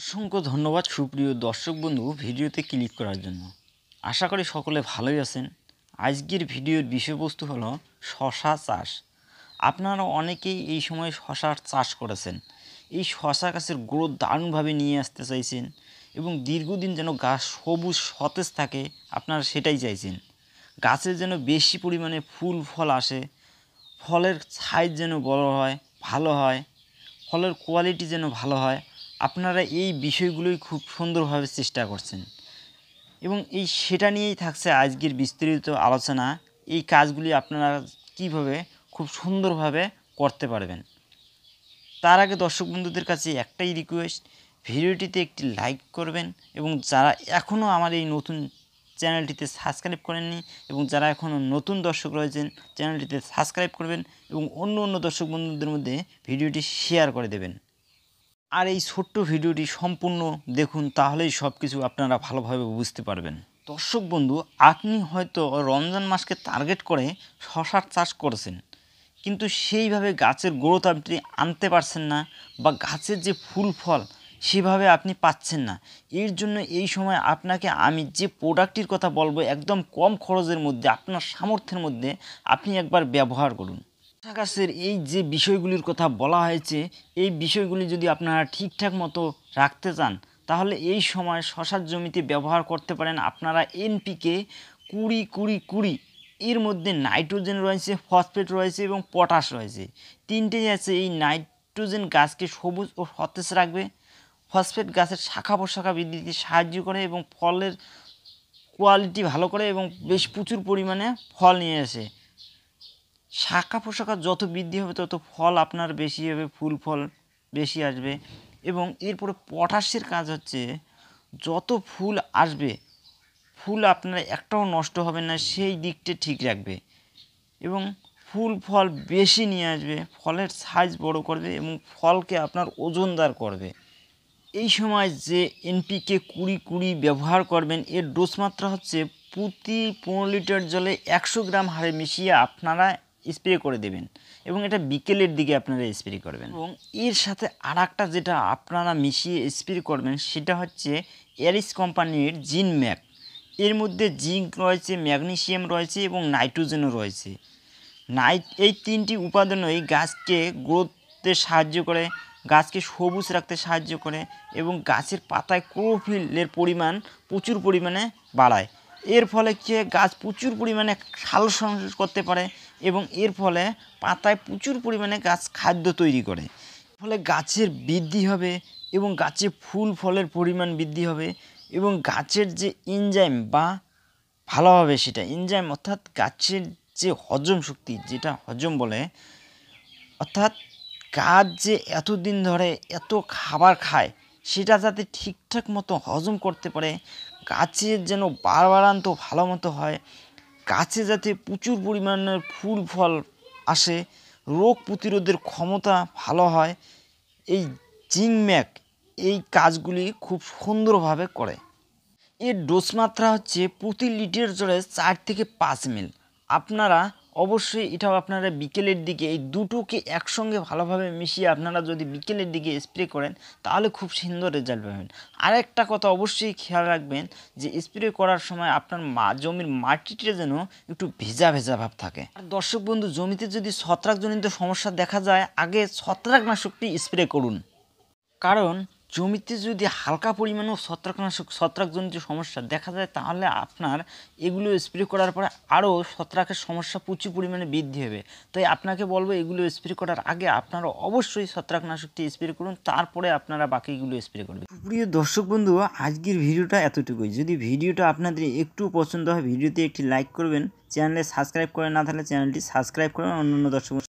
অসংখ্য ধন্যবাদ সুপ্রিয় দর্শক বন্ধু ভিডিওতে ক্লিক করার জন্য আশা করি সকলে ভালোই আছেন আজকের ভিডিওর বিষয়বস্তু হলো শশা চাষ আপনারা অনেকেই এই সময় শশার চাষ করেছেন এই শশা গাছের গ্রোথ দারুণভাবে নিয়ে আসতে চাইছেন এবং দীর্ঘদিন যেন গাছ সবুজ সতেজ থাকে আপনারা সেটাই চাইছেন গাছে যেন বেশি পরিমাণে ফুল ফল আসে ফলের সাইজ যেন বড় হয় ভালো হয় ফলের কোয়ালিটি যেন ভালো হয় আপনারা এই বিষয়গুলোই খুব সুন্দরভাবে চেষ্টা করছেন এবং এই সেটা নিয়েই থাকছে আজকের বিস্তারিত আলোচনা এই কাজগুলি আপনারা কিভাবে খুব সুন্দরভাবে করতে পারবেন তার আগে দর্শক বন্ধুদের কাছে একটাই রিকোয়েস্ট ভিডিওটিতে একটি লাইক করবেন এবং যারা এখনও আমার এই নতুন চ্যানেলটিতে সাবস্ক্রাইব করেননি এবং যারা এখনও নতুন দর্শক রয়েছেন চ্যানেলটিতে সাবস্ক্রাইব করবেন এবং অন্য অন্য দর্শক বন্ধুদের মধ্যে ভিডিওটি শেয়ার করে দেবেন আর এই ছোট্ট ভিডিওটি সম্পূর্ণ দেখুন তাহলেই সব কিছু আপনারা ভালোভাবে বুঝতে পারবেন দর্শক বন্ধু আপনি হয়তো রমজান মাসকে টার্গেট করে শশার চাষ করেছেন কিন্তু সেইভাবে গাছের গ্রোথ আপনি আনতে পারছেন না বা গাছের যে ফুল ফল সেভাবে আপনি পাচ্ছেন না এর জন্য এই সময় আপনাকে আমি যে প্রোডাক্টটির কথা বলবো একদম কম খরচের মধ্যে আপনার সামর্থ্যের মধ্যে আপনি একবার ব্যবহার করুন গাছের এই যে বিষয়গুলির কথা বলা হয়েছে এই বিষয়গুলি যদি আপনারা ঠিকঠাক মতো রাখতে চান তাহলে এই সময় শশার জমিতে ব্যবহার করতে পারেন আপনারা এনপিকে কুড়ি কুড়ি কুড়ি এর মধ্যে নাইট্রোজেন রয়েছে ফসফেট রয়েছে এবং পটাশ রয়েছে তিনটেই আছে এই নাইট্রোজেন গাছকে সবুজ ও সতেজ রাখবে ফসফেট গাছের শাখা প্রশাখা বৃদ্ধিতে সাহায্য করে এবং ফলের কোয়ালিটি ভালো করে এবং বেশ প্রচুর পরিমাণে ফল নিয়ে আসে শাখা প্রশাখা যত বৃদ্ধি হবে তত ফল আপনার বেশি হবে ফুল ফল বেশি আসবে এবং এরপরে পটাশের কাজ হচ্ছে যত ফুল আসবে ফুল আপনার একটাও নষ্ট হবে না সেই দিকটা ঠিক রাখবে এবং ফুল ফল বেশি নিয়ে আসবে ফলের সাইজ বড় করবে এবং ফলকে আপনার ওজনদার করবে এই সময় যে এনপিকে কুড়ি কুড়ি ব্যবহার করবেন এর ডোজ মাত্রা হচ্ছে প্রতি পনেরো লিটার জলে একশো গ্রাম হারে মিশিয়ে আপনারা স্প্রে করে দেবেন এবং এটা বিকেলের দিকে আপনারা স্প্রে করবেন এবং এর সাথে আর যেটা আপনারা মিশিয়ে স্প্রে করবেন সেটা হচ্ছে এরিস কোম্পানির জিন ম্যাক এর মধ্যে জিঙ্ক রয়েছে ম্যাগনেশিয়াম রয়েছে এবং নাইট্রোজেনও রয়েছে নাইট এই তিনটি উপাদানই গাছকে গ্রোথতে সাহায্য করে গাছকে সবুজ রাখতে সাহায্য করে এবং গাছের পাতায় ক্রোফিলের পরিমাণ প্রচুর পরিমাণে বাড়ায় এর ফলে কি গাছ প্রচুর পরিমাণে সাল সংশ্লেষ করতে পারে এবং এর ফলে পাতায় প্রচুর পরিমাণে গাছ খাদ্য তৈরি করে ফলে গাছের বৃদ্ধি হবে এবং গাছে ফুল ফলের পরিমাণ বৃদ্ধি হবে এবং গাছের যে এনজাইম বা ভালো হবে সেটা এনজাইম অর্থাৎ গাছের যে হজম শক্তি যেটা হজম বলে অর্থাৎ গাছ যে এতদিন ধরে এত খাবার খায় সেটা যাতে ঠিকঠাক মতো হজম করতে পারে গাছের যেন বারবারান্ত ভালো মতো হয় গাছে যাতে প্রচুর পরিমাণের ফুল ফল আসে রোগ প্রতিরোধের ক্ষমতা ভালো হয় এই জিংম্যাক এই কাজগুলি খুব সুন্দরভাবে করে এর ডোজ মাত্রা হচ্ছে প্রতি লিটার জলে চার থেকে পাঁচ মিল আপনারা অবশ্যই এটাও আপনারা বিকেলের দিকে এই দুটোকে একসঙ্গে ভালোভাবে মিশিয়ে আপনারা যদি বিকেলের দিকে স্প্রে করেন তাহলে খুব সুন্দর রেজাল্ট পাবেন আরেকটা কথা অবশ্যই খেয়াল রাখবেন যে স্প্রে করার সময় আপনার মা জমির মাটিটা যেন একটু ভেজা ভেজা ভাব থাকে আর দর্শক বন্ধু জমিতে যদি ছত্রাকজনিত সমস্যা দেখা যায় আগে ছত্রাকনাশকটি স্প্রে করুন কারণ জমিতে যদি হালকা পরিমাণেও ছত্রাকনাশক ছত্রাকজনিত সমস্যা দেখা যায় তাহলে আপনার এগুলো স্প্রে করার পরে আরও ছত্রাকের সমস্যা প্রচুর পরিমাণে বৃদ্ধি হবে তাই আপনাকে বলবো এগুলো স্প্রে করার আগে আপনারা অবশ্যই ছত্রাকনাশকটি স্প্রে করুন তারপরে আপনারা বাকিগুলো স্প্রে করবেন প্রিয় দর্শক বন্ধু আজকের ভিডিওটা এতটুকুই যদি ভিডিওটা আপনাদের একটু পছন্দ হয় ভিডিওতে একটি লাইক করবেন চ্যানেলে সাবস্ক্রাইব করে না থাকলে চ্যানেলটি সাবস্ক্রাইব করবেন অন্যান্য দর্শক